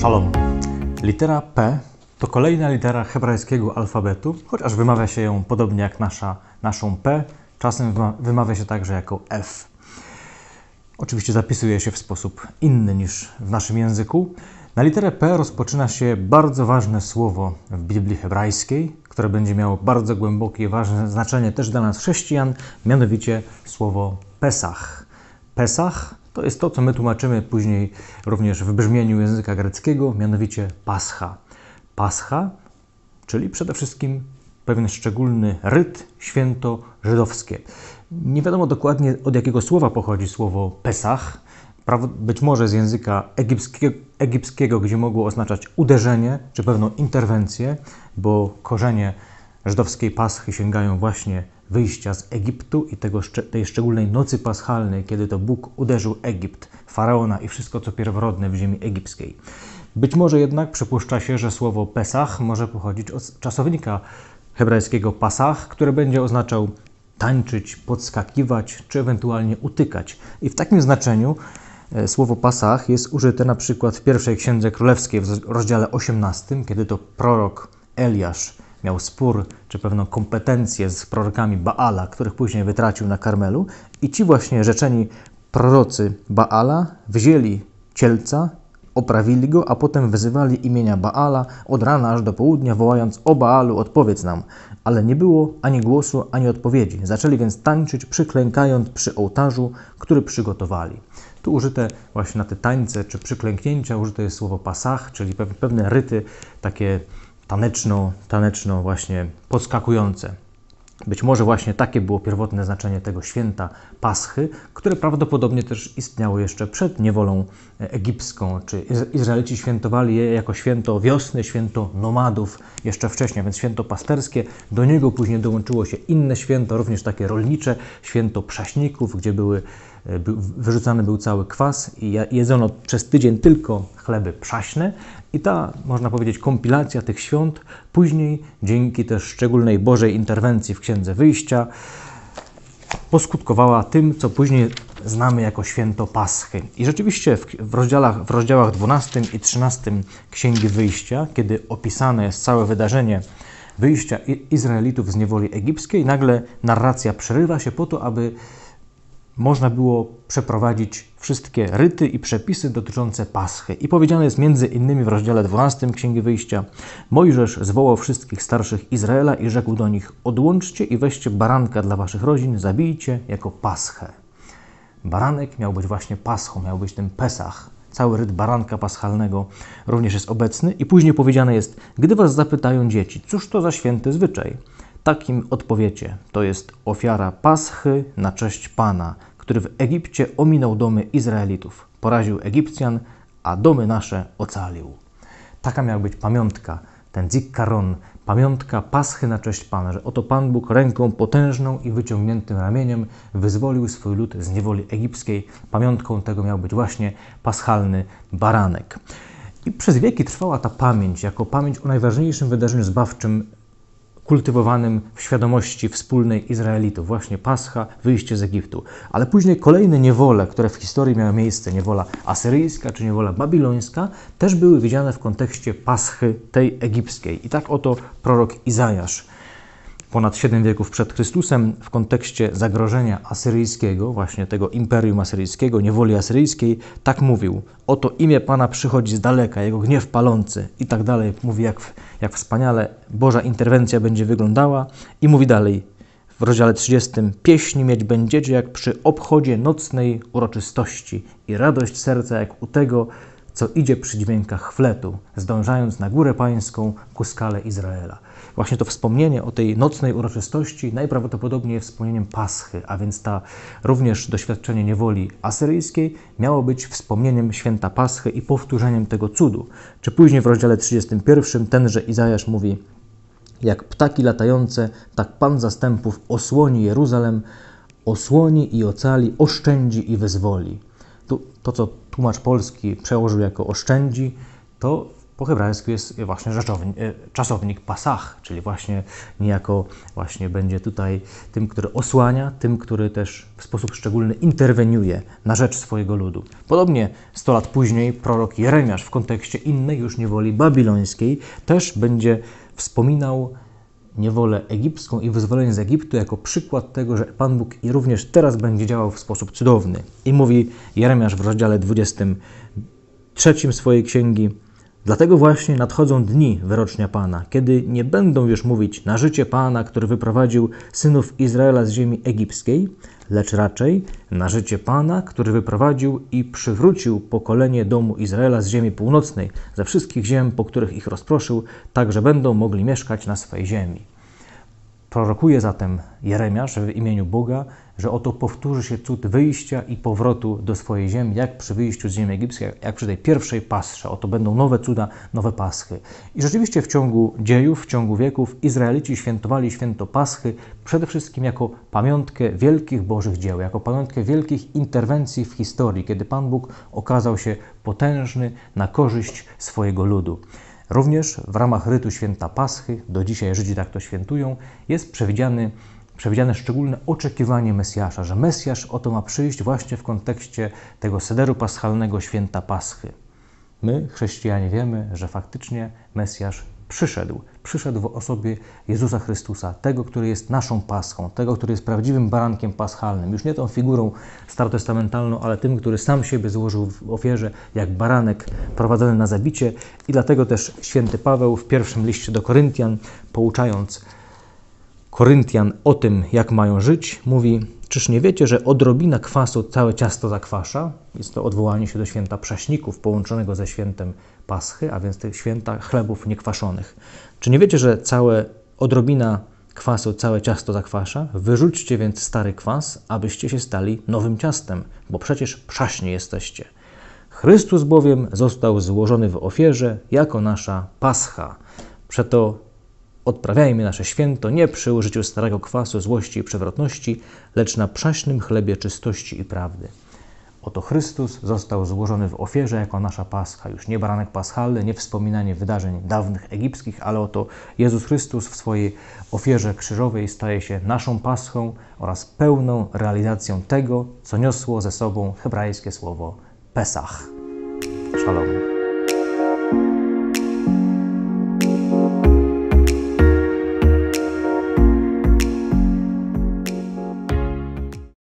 Shalom. Litera P to kolejna litera hebrajskiego alfabetu, chociaż wymawia się ją podobnie jak nasza, naszą P, czasem wymawia się także jako F. Oczywiście zapisuje się w sposób inny niż w naszym języku. Na literę P rozpoczyna się bardzo ważne słowo w Biblii hebrajskiej, które będzie miało bardzo głębokie i ważne znaczenie też dla nas chrześcijan, mianowicie słowo Pesach. Pesach to jest to, co my tłumaczymy później również w brzmieniu języka greckiego, mianowicie pascha. Pascha, czyli przede wszystkim pewien szczególny ryt, święto żydowskie. Nie wiadomo dokładnie od jakiego słowa pochodzi słowo Pesach, być może z języka egipskiego, egipskiego, gdzie mogło oznaczać uderzenie czy pewną interwencję, bo korzenie żydowskiej Paschy sięgają właśnie wyjścia z Egiptu i tego, tej szczególnej nocy paschalnej, kiedy to Bóg uderzył Egipt, faraona i wszystko, co pierworodne w ziemi egipskiej. Być może jednak przypuszcza się, że słowo Pesach może pochodzić od czasownika hebrajskiego pasach, które będzie oznaczał tańczyć, podskakiwać czy ewentualnie utykać. I w takim znaczeniu e, słowo pasach jest użyte na przykład w pierwszej księdze królewskiej w rozdziale 18, kiedy to prorok Eliasz miał spór czy pewną kompetencję z prorokami Baala, których później wytracił na Karmelu. I ci właśnie rzeczeni prorocy Baala wzięli cielca, oprawili go, a potem wyzywali imienia Baala od rana aż do południa, wołając o Baalu, odpowiedz nam. Ale nie było ani głosu, ani odpowiedzi. Zaczęli więc tańczyć, przyklękając przy ołtarzu, który przygotowali. Tu użyte właśnie na te tańce czy przyklęknięcia użyte jest słowo pasach, czyli pewne ryty takie taneczno, taneczno właśnie podskakujące. Być może właśnie takie było pierwotne znaczenie tego święta, Paschy, które prawdopodobnie też istniały jeszcze przed niewolą e, egipską, czy Izraelici świętowali je jako święto wiosny, święto nomadów jeszcze wcześniej, więc święto pasterskie. Do niego później dołączyło się inne święto, również takie rolnicze, święto prześników, gdzie były e, wyrzucany był cały kwas i jedzono przez tydzień tylko chleby przaśne. I ta, można powiedzieć, kompilacja tych świąt później, dzięki też szczególnej Bożej interwencji w Księdze Wyjścia, poskutkowała tym, co później znamy jako święto Paschy. I rzeczywiście w, rozdziałach, w rozdziałach 12 i 13 Księgi Wyjścia, kiedy opisane jest całe wydarzenie wyjścia Izraelitów z niewoli egipskiej, nagle narracja przerywa się po to, aby można było przeprowadzić wszystkie ryty i przepisy dotyczące Paschy. I powiedziane jest między innymi w rozdziale 12 Księgi Wyjścia: Mojżesz zwołał wszystkich starszych Izraela i rzekł do nich: Odłączcie i weźcie baranka dla waszych rodzin, zabijcie jako Paschę. Baranek miał być właśnie Paschą, miał być tym Pesach. Cały ryt baranka paschalnego również jest obecny. I później powiedziane jest: Gdy was zapytają dzieci, cóż to za święty zwyczaj? takim odpowiecie. To jest ofiara Paschy na cześć Pana, który w Egipcie ominął domy Izraelitów, poraził Egipcjan, a domy nasze ocalił. Taka miała być pamiątka, ten zikkaron, pamiątka Paschy na cześć Pana, że oto Pan Bóg ręką potężną i wyciągniętym ramieniem wyzwolił swój lud z niewoli egipskiej. Pamiątką tego miał być właśnie paschalny baranek. I przez wieki trwała ta pamięć, jako pamięć o najważniejszym wydarzeniu zbawczym kultywowanym w świadomości wspólnej Izraelitów, właśnie Pascha, wyjście z Egiptu. Ale później kolejne niewole, które w historii miały miejsce, niewola asyryjska czy niewola babilońska, też były widziane w kontekście Paschy tej egipskiej. I tak oto prorok Izajasz ponad 7 wieków przed Chrystusem w kontekście zagrożenia asyryjskiego, właśnie tego imperium asyryjskiego, niewoli asyryjskiej, tak mówił: Oto imię Pana przychodzi z daleka, jego gniew palący i tak dalej. Mówi, jak, jak wspaniale Boża interwencja będzie wyglądała i mówi dalej w rozdziale 30: Pieśni mieć będziecie jak przy obchodzie nocnej uroczystości i radość serca jak u tego, co idzie przy dźwiękach fletu, zdążając na górę pańską ku skale Izraela. Właśnie to wspomnienie o tej nocnej uroczystości najprawdopodobniej jest wspomnieniem Paschy, a więc ta również doświadczenie niewoli asyryjskiej miało być wspomnieniem święta Paschy i powtórzeniem tego cudu. Czy później w rozdziale 31 tenże Izajasz mówi jak ptaki latające, tak Pan zastępów osłoni Jeruzalem, osłoni i ocali, oszczędzi i wyzwoli to, co tłumacz polski przełożył jako oszczędzi, to po hebrajsku jest właśnie rzeczownik, e, czasownik pasach, czyli właśnie niejako właśnie będzie tutaj tym, który osłania, tym, który też w sposób szczególny interweniuje na rzecz swojego ludu. Podobnie 100 lat później prorok Jeremiasz w kontekście innej już niewoli babilońskiej też będzie wspominał niewolę egipską i wyzwolenie z Egiptu jako przykład tego, że Pan Bóg i również teraz będzie działał w sposób cudowny. I mówi Jeremiasz w rozdziale 23 swojej księgi, Dlatego właśnie nadchodzą dni wyrocznia Pana, kiedy nie będą już mówić na życie Pana, który wyprowadził synów Izraela z ziemi egipskiej, lecz raczej na życie Pana, który wyprowadził i przywrócił pokolenie domu Izraela z ziemi północnej, ze wszystkich ziem, po których ich rozproszył, tak że będą mogli mieszkać na swej ziemi. Prorokuje zatem Jeremiasz w imieniu Boga, że oto powtórzy się cud wyjścia i powrotu do swojej ziemi, jak przy wyjściu z ziemi egipskiej, jak przy tej pierwszej pasrze. Oto będą nowe cuda, nowe paschy. I rzeczywiście w ciągu dziejów, w ciągu wieków Izraelici świętowali święto paschy przede wszystkim jako pamiątkę wielkich Bożych dzieł, jako pamiątkę wielkich interwencji w historii, kiedy Pan Bóg okazał się potężny na korzyść swojego ludu. Również w ramach rytu święta Paschy, do dzisiaj Żydzi tak to świętują, jest przewidziany przewidziane szczególne oczekiwanie Mesjasza, że Mesjasz oto ma przyjść właśnie w kontekście tego sederu paschalnego święta Paschy. My, chrześcijanie, wiemy, że faktycznie Mesjasz przyszedł. Przyszedł w osobie Jezusa Chrystusa, tego, który jest naszą paschą, tego, który jest prawdziwym barankiem paschalnym. Już nie tą figurą starotestamentalną, ale tym, który sam siebie złożył w ofierze, jak baranek prowadzony na zabicie. I dlatego też święty Paweł w pierwszym liście do Koryntian, pouczając Koryntian o tym, jak mają żyć, mówi: Czyż nie wiecie, że odrobina kwasu całe ciasto zakwasza? Jest to odwołanie się do święta prześników połączonego ze świętem Paschy, a więc tych święta chlebów niekwaszonych. Czy nie wiecie, że całe odrobina kwasu całe ciasto zakwasza? Wyrzućcie więc stary kwas, abyście się stali nowym ciastem, bo przecież prześni jesteście. Chrystus bowiem został złożony w ofierze jako nasza pascha. Przeto Odprawiajmy nasze święto nie przy użyciu starego kwasu złości i przewrotności, lecz na prześnym chlebie czystości i prawdy. Oto Chrystus został złożony w ofierze jako nasza Pascha. Już nie baranek paschalny, nie wspominanie wydarzeń dawnych egipskich, ale oto Jezus Chrystus w swojej ofierze krzyżowej staje się naszą Paschą oraz pełną realizacją tego, co niosło ze sobą hebrajskie słowo Pesach. Shalom.